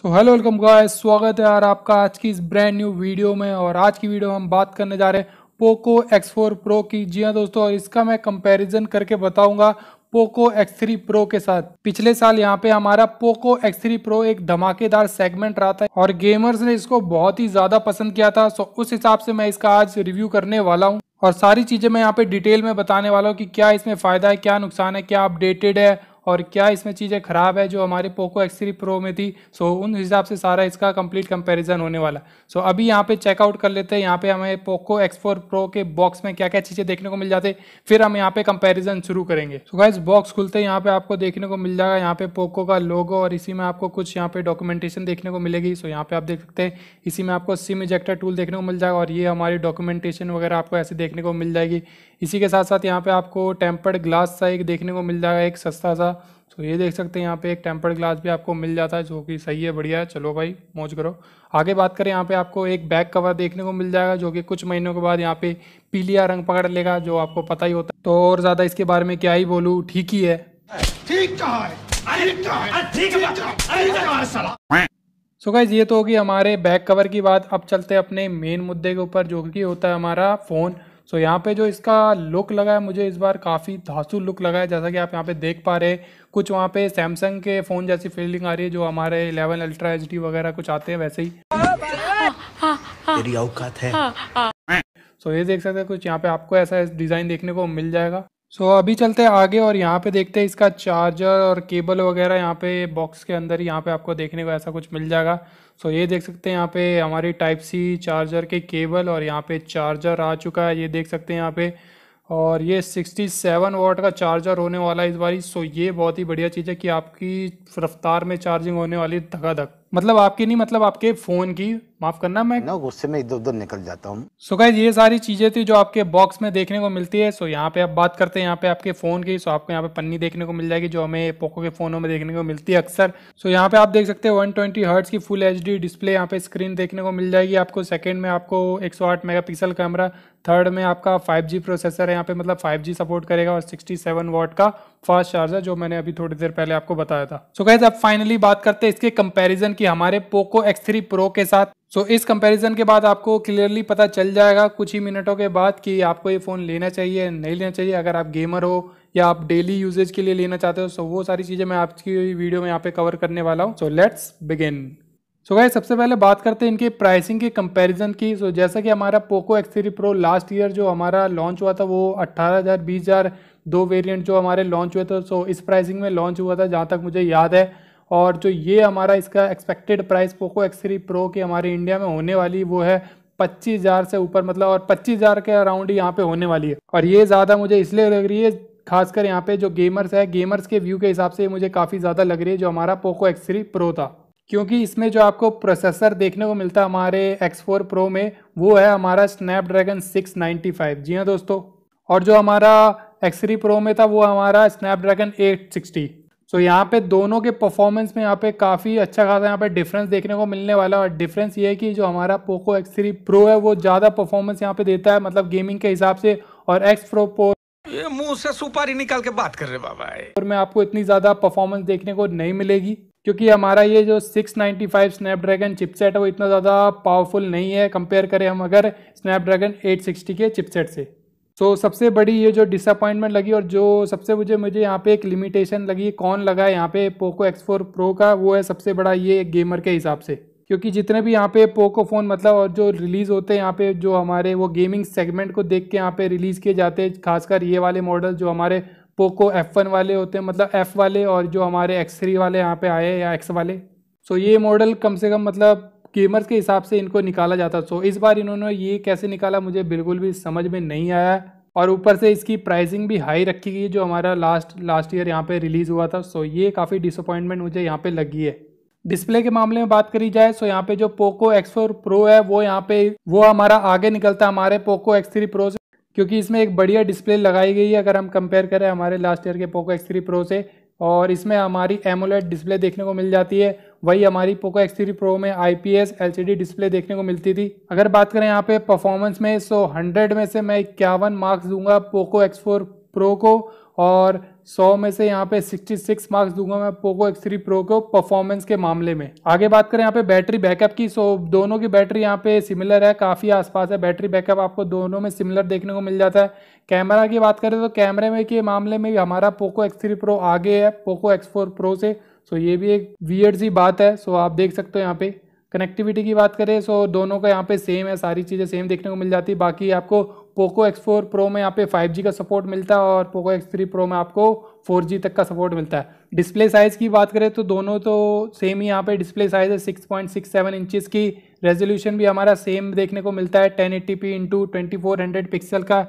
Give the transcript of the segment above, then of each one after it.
so hello welcome guys स्वागत है यार आपका आज की इस ब्रांड न्यू वीडियो में और आज की वीडियो में हम बात करने जा रहे हैं पोको X4 Pro की जी हाँ दोस्तों और इसका मैं कंपैरिजन करके बताऊंगा पोको X3 Pro के साथ पिछले साल यहाँ पे हमारा पोको X3 Pro एक धमाकेदार सेगमेंट रहा था और गेमर्स ने इसको बहुत ही ज़्यादा पसंद किया था सो उस हिसाब से मैं इसका आज रिव्यू करने वाला हूँ और सारी चीज़ें मैं यहाँ पे डिटेल में बताने वाला हूँ कि क्या इसमें फ़ायदा है क्या नुकसान है क्या अपडेटेड है और क्या इसमें चीज़ें ख़राब है जो हमारे पोको एक्स थ्री प्रो में थी सो उन हिसाब से सारा इसका कंप्लीट कंपैरिजन होने वाला सो अभी यहाँ पे चेकआउट कर लेते हैं यहाँ पे हमें पोको एक्स फोर प्रो के बॉक्स में क्या क्या चीज़ें देखने को मिल जाते फिर हम यहाँ पे कंपेरिजन शुरू करेंगे सो गाइज बॉक्स खुलते हैं यहाँ पर आपको देखने को मिल जाएगा यहाँ पे पोको का लोगो और इसी में आपको कुछ यहाँ पे डॉक्यूमेंटेशन देखने को मिलेगी सो यहाँ पे आप देख सकते हैं इसी में आपको सिम इजेक्टर टूल देखने को मिल जाएगा और ये हमारी डॉक्यूमेंटेशन वगैरह आपको ऐसे देखने को मिल जाएगी इसी के साथ साथ यहाँ पे आपको टेम्पर्ड ग्लास सा एक देखने को मिल जाएगा एक सस्ता सा तो ये देख सकते हैं यहाँ पे एक टेम्पर्ड ग्लास भी आपको मिल जाता है जो कि सही है बढ़िया है चलो भाई मौज करो आगे बात करें यहाँ पे आपको एक बैक कवर देखने को मिल जाएगा जो कि कुछ महीनों के बाद यहाँ पे पीलिया रंग पकड़ लेगा जो आपको पता ही होता है तो और ज़्यादा इसके बारे में क्या ही बोलू ठीक ही है सो गाइज ये तो होगी हमारे बैक कवर की बात अब चलते अपने मेन मुद्दे के ऊपर जो कि होता है हमारा फ़ोन सो यहाँ पे जो इसका लुक लगा है मुझे इस बार काफ़ी धासु लुक लगा है जैसा कि आप यहाँ पे देख पा रहे हैं कुछ वहाँ पे सैमसंग के फ़ोन जैसी फीलिंग आ रही है जो हमारे इलेवन अल्ट्रा एच वगैरह कुछ आते हैं वैसे ही औकात है सो ये देख सकते हैं कुछ यहाँ पे आपको ऐसा डिज़ाइन देखने को मिल जाएगा सो so, अभी चलते हैं आगे और यहाँ पे देखते हैं इसका चार्जर और केबल वगैरह यहाँ पे बॉक्स के अंदर ही यहाँ पे आपको देखने को ऐसा कुछ मिल जाएगा सो so, ये देख सकते हैं यहाँ पे हमारी टाइप सी चार्जर के केबल और यहाँ पे चार्जर आ चुका है ये देख सकते हैं यहाँ पे और ये 67 वाट का चार्जर होने वाला है इस बारी सो ये बहुत ही बढ़िया चीज़ है कि आपकी रफ्तार में चार्जिंग होने वाली धकाधक मतलब आपके नहीं मतलब आपके फ़ोन की माफ़ करना मैं ना गुस्से में इधर उधर निकल जाता हूँ सो so ये सारी चीज़ें थी जो आपके बॉक्स में देखने को मिलती है सो so, यहाँ पे आप बात करते हैं यहाँ पे आपके फ़ोन की सो so, आपको यहाँ पे पन्नी देखने को मिल जाएगी जो हमें पोको के फ़ोनों में देखने को मिलती है अक्सर सो so, यहाँ पे आप देख सकते हैं वन ट्वेंटी की फुल एच डी डिस्प्ले यहाँ पे स्क्रीन देखने को मिल जाएगी आपको सेकेंड में आपको एक सौ आठ मेगा पिक्सल कैमरा थर्ड में आपका फाइव जी प्रोसेसर है यहाँ पे मतलब फाइव जी सपोर्ट करेगा और सिक्सटी सेवन वॉट का फास्ट चार्जर जो मैंने अभी थोड़ी देर पहले आपको बताया था सो गैस अब फाइनली बात करते हैं इसके कंपैरिजन की हमारे पोको X3 Pro के साथ सो so, इस कंपैरिजन के बाद आपको क्लियरली पता चल जाएगा कुछ ही मिनटों के बाद कि आपको ये फ़ोन लेना चाहिए नहीं लेना चाहिए अगर आप गेमर हो या आप डेली यूजेज के लिए लेना चाहते हो सो so वो सारी चीज़ें मैं आपकी वीडियो में यहाँ पे कवर करने वाला हूँ so let's begin so guys सबसे पहले बात करते हैं इनके प्राइसिंग के कंपैरिजन की सो so, जैसा कि हमारा Poco X three pro last year जो हमारा लॉन्च हुआ था वो अट्ठारह हज़ार बीस हज़ार दो वेरिएंट जो हमारे लॉन्च हुए थे सो इस प्राइसिंग में लॉन्च हुआ था जहाँ तक मुझे याद है और जो ये हमारा इसका expected price Poco X three pro की हमारे इंडिया में होने वाली वो है पच्चीस हज़ार से ऊपर मतलब और पच्चीस हज़ार के अराउंड यहाँ पर होने वाली है और ये ज़्यादा मुझे इसलिए लग रही है खासकर यहाँ पर जो गेमर्स है गेमर्स के व्यू के हिसाब से मुझे काफ़ी ज़्यादा लग रही है जो हमारा पोको एक्स थ्री प्रो था क्योंकि इसमें जो आपको प्रोसेसर देखने को मिलता है हमारे X4 Pro में वो है हमारा स्नैपड्रैगन 695 जी हाँ दोस्तों और जो हमारा एक्स थ्री प्रो में था वो हमारा स्नैपड्रैगन 860 सो यहाँ पे दोनों के परफॉर्मेंस में यहाँ पे काफ़ी अच्छा खासा यहाँ पे डिफरेंस देखने को मिलने वाला और डिफरेंस ये है कि जो हमारा पोको एक्स थ्री प्रो है वो ज़्यादा परफॉर्मेंस यहाँ पे देता है मतलब गेमिंग के हिसाब से और एक्स प्रो प्रो ये मुंह से सुपारी निकाल के बात कर रहे बाबा और में आपको इतनी ज़्यादा परफॉर्मेंस देखने को नहीं मिलेगी क्योंकि हमारा ये जो 695 स्नैपड्रैगन चिपसेट है वो इतना ज़्यादा पावरफुल नहीं है कंपेयर करें हम अगर स्नैपड्रैगन 860 के चिपसेट से सो so, सबसे बड़ी ये जो डिसअपॉइंटमेंट लगी और जो सबसे मुझे मुझे यहाँ पे एक लिमिटेशन लगी कौन लगा यहाँ पे पोको एक्स फोर प्रो का वो है सबसे बड़ा ये गेमर के हिसाब से क्योंकि जितने भी यहाँ पे पोको फ़ोन मतलब और जो रिलीज़ होते हैं यहाँ पे जो हमारे वो गेमिंग सेगमेंट को देख के यहाँ पे रिलीज़ किए जाते हैं खासकर ये वाले मॉडल जो हमारे पोको एफ वन वाले होते हैं मतलब एफ़ वाले और जो हमारे एक्स थ्री वाले यहाँ पे आए या एक्स वाले सो so, ये मॉडल कम से कम मतलब गेमर्स के हिसाब से इनको निकाला जाता सो इस बार इन्होंने ये कैसे निकाला मुझे बिल्कुल भी समझ में नहीं आया और ऊपर से इसकी प्राइसिंग भी हाई रखी गई जो हमारा लास्ट लास्ट ईयर यहाँ पे रिलीज़ हुआ था सो ये काफ़ी डिसअपॉइंटमेंट मुझे यहाँ पे लगी है डिस्प्ले के मामले में बात करी जाए सो यहाँ पे जो पोको X4 Pro है वो यहाँ पे वो हमारा आगे निकलता है हमारे पोको X3 Pro से क्योंकि इसमें एक बढ़िया डिस्प्ले लगाई गई है अगर हम कंपेयर करें हमारे लास्ट ईयर के पोको X3 Pro से और इसमें हमारी एमोलेट डिस्प्ले देखने को मिल जाती है वही हमारी पोको एक्स थ्री प्रो में I P S L C D display देखने को मिलती थी अगर बात करें यहाँ पे परफॉर्मेंस में सो हंड्रेड में से मैं इक्यावन मार्क्स दूंगा पोको एक्स फोर प्रो को और 100 में से यहाँ पे 66 मार्क्स दूंगा मैं पोको एक्स थ्री प्रो को परफॉर्मेंस के मामले में आगे बात करें यहाँ पे बैटरी बैकअप की सो दोनों की बैटरी यहाँ पे सिमिलर है काफ़ी आसपास है बैटरी बैकअप आपको दोनों में सिमिलर देखने को मिल जाता है कैमरा की बात करें तो कैमरे में के मामले में भी हमारा पोको एक्स थ्री प्रो आगे है पोको एक्स फोर प्रो से सो ये भी एक वियर्ड सी बात है सो आप देख सकते हो यहाँ पे कनेक्टिविटी की बात करें सो दोनों का यहाँ पे सेम है सारी चीज़ें सेम देखने को मिल जाती है बाकी आपको पोको एक्स फोर प्रो में यहाँ पे 5G का सपोर्ट मिलता है और पोको एक्स थ्री प्रो में आपको 4G तक का सपोर्ट मिलता है डिस्प्ले साइज़ की बात करें तो दोनों तो सेम ही यहाँ पे डिस्प्ले साइज़ है 6.67 इंचेस की रेजोल्यूशन भी हमारा सेम देखने को मिलता है 1080p इंटू हंड्रेड पिक्सल का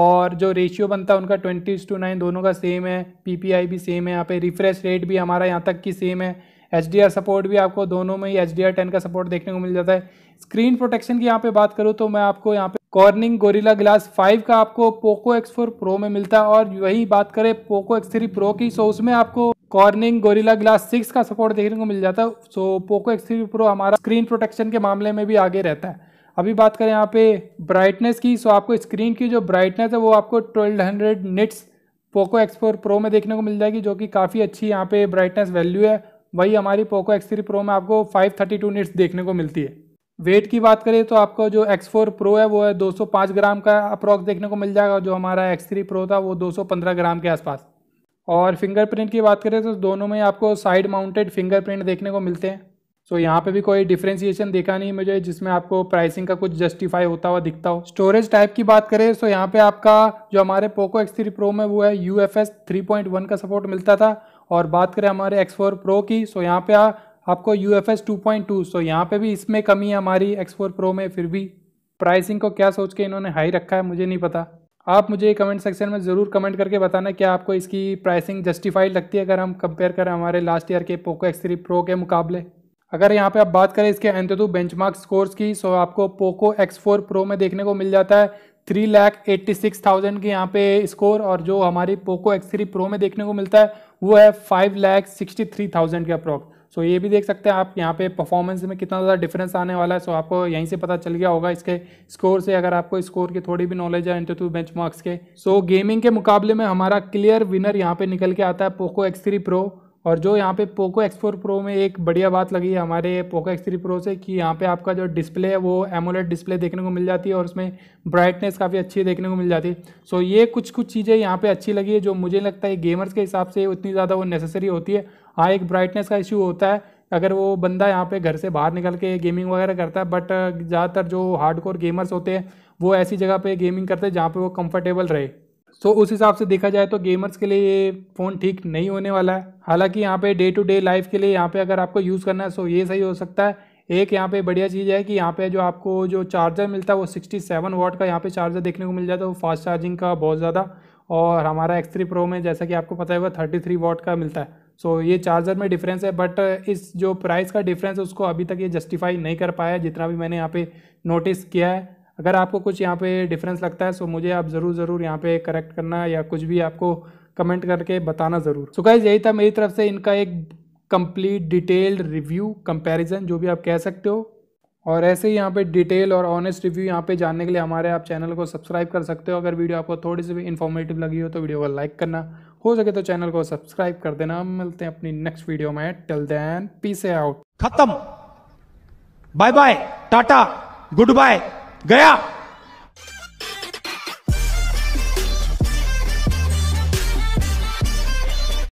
और जो रेशियो बनता है उनका ट्वेंटी टू नाइन दोनों का सेम है पी भी सेम है यहाँ पे रिफ्रेश रेट भी हमारा यहाँ तक की सेम है एच सपोर्ट भी आपको दोनों में ही एच डी का सपोर्ट देखने को मिल जाता है स्क्रीन प्रोटेक्शन की यहाँ पे बात करूँ तो मैं आपको यहाँ पे कॉर्निंग गोरिला ग्लास 5 का आपको पोको X4 Pro में मिलता है और वही बात करें पोको X3 Pro की सो उसमें आपको कॉर्निंग गोरिला ग्लास 6 का सपोर्ट देखने को मिल जाता है सो पोको X3 Pro हमारा स्क्रीन प्रोटेक्शन के मामले में भी आगे रहता है अभी बात करें यहाँ पे ब्राइटनेस की सो आपको स्क्रीन की जो ब्राइटनेस है वो आपको 1200 निट्स पोको एक्स फोर में देखने को मिल जाएगी जो कि काफ़ी अच्छी यहाँ पे ब्राइटनेस वैल्यू है वही हमारी पोको एक्स थ्री प्रो में आपको 532 निट्स देखने को मिलती है वेट की बात करें तो आपको जो X4 Pro है वो है 205 ग्राम का अप्रॉक्स देखने को मिल जाएगा जो हमारा X3 Pro था वो 215 ग्राम के आसपास और फिंगरप्रिंट की बात करें तो दोनों में आपको साइड माउंटेड फिंगरप्रिंट देखने को मिलते हैं सो so, यहाँ पे भी कोई डिफ्रेंसिएशन देखा नहीं मुझे जिसमें आपको प्राइसिंग का कुछ जस्टिफाई होता हुआ दिखता हो स्टोरेज टाइप की बात करें तो यहाँ पे आपका जो हमारे पोको एक्स थ्री प्रो में वो है U F S three point one का सपोर्ट मिलता था और बात करें हमारे एक्स फोर प्रो की सो यहाँ पे आ, आपको U F S two point two so यहाँ पे भी इसमें कमी है हमारी एक्स फोर प्रो में फिर भी प्राइसिंग को क्या सोच के इन्होंने हाई रखा है मुझे नहीं पता आप मुझे कमेंट सेक्शन में ज़रूर कमेंट करके बताना क्या आपको इसकी प्राइसिंग जस्टिफाइड लगती है अगर हम कंपेयर करें हमारे लास्ट ईयर के पोको एक्स थ्री प्रो के मुकाबले अगर यहाँ पे आप बात करें इसके एंतु मार्क स्कोर्स की सो आपको पोको एक्स फोर प्रो में देखने को मिल जाता है three lakh eighty six thousand के यहाँ पे स्कोर और जो हमारी पोको एक्स थ्री प्रो में देखने को मिलता है वो है five lakh sixty three thousand के अप्रॉक्स सो ये भी देख सकते हैं आप यहाँ पे परफॉर्मेंस में कितना ज़्यादा डिफरेंस आने वाला है सो आपको यहीं से पता चल गया होगा इसके स्कोर से अगर आपको स्कोर की थोड़ी भी नॉलेज है इंटू बेंच मार्क्स के सो गेमिंग के मुकाबले में हमारा क्लियर विनर यहाँ पे निकल के आता है पोको एक्स थ्री प्रो और जो यहाँ पे पोको एक्स फोर प्रो में एक बढ़िया बात लगी है हमारे पोको एक्स थ्री प्रो से कि यहाँ पे आपका जो डिस्प्ले है वो एमोलेट डिस्प्ले देखने को मिल जाती है और उसमें ब्राइटनेस काफ़ी अच्छी देखने को मिल जाती है सो ये कुछ कुछ चीज़ें यहाँ पे अच्छी लगी है जो मुझे लगता है गेमर्स के हिसाब से उतनी ज़्यादा वो नेसेसरी होती है हाँ एक ब्राइटनेस का इशू होता है अगर वो बंदा यहाँ पे घर से बाहर निकल के गेमिंग वगैरह करता है बट ज़्यादातर जो हार्डकोर गेमर्स होते हैं वो ऐसी जगह पे गेमिंग करते हैं जहाँ पे वो कंफर्टेबल रहे सो so, उस हिसाब से देखा जाए तो गेमर्स के लिए ये फ़ोन ठीक नहीं होने वाला है हालांकि यहाँ पे डे टू डे लाइफ के लिए यहाँ पे अगर आपको यूज़ करना है सो ये सही हो सकता है एक यहाँ पे बढ़िया चीज़ है कि यहाँ पे जो आपको जो चार्जर मिलता है वो 67 वॉट का यहाँ पे चार्जर देखने को मिल जाता है वो फास्ट चार्जिंग का बहुत ज़्यादा और हमारा एक्स थ्री प्रो में जैसा कि आपको पता होगा थर्टी थ्री वॉट का मिलता है सो ये चार्जर में डिफरेंस है बट इस जो प्राइस का डिफरेंस है उसको अभी तक ये जस्टिफाई नहीं कर पाया जितना भी मैंने यहाँ पे नोटिस किया है अगर आपको कुछ यहाँ पे डिफरेंस लगता है सो मुझे आप ज़रूर ज़रूर यहाँ पे करेक्ट करना या कुछ भी आपको कमेंट करके बताना ज़रूर सो गाइज यही था मेरी तरफ से इनका एक कंप्लीट डिटेल्ड रिव्यू कंपैरिजन जो भी आप कह सकते हो और ऐसे ही यहाँ पे डिटेल और ऑनेस्ट रिव्यू यहाँ पे जानने के लिए हमारे आप चैनल को सब्सक्राइब कर सकते हो अगर वीडियो आपको थोड़ी सी भी इन्फॉर्मेटिव लगी हो तो वीडियो को लाइक करना हो सके तो चैनल को सब्सक्राइब कर देना मिलते हैं अपनी नेक्स्ट वीडियो में टिल देन पीस आउट खत्म bye bye tata good bye गया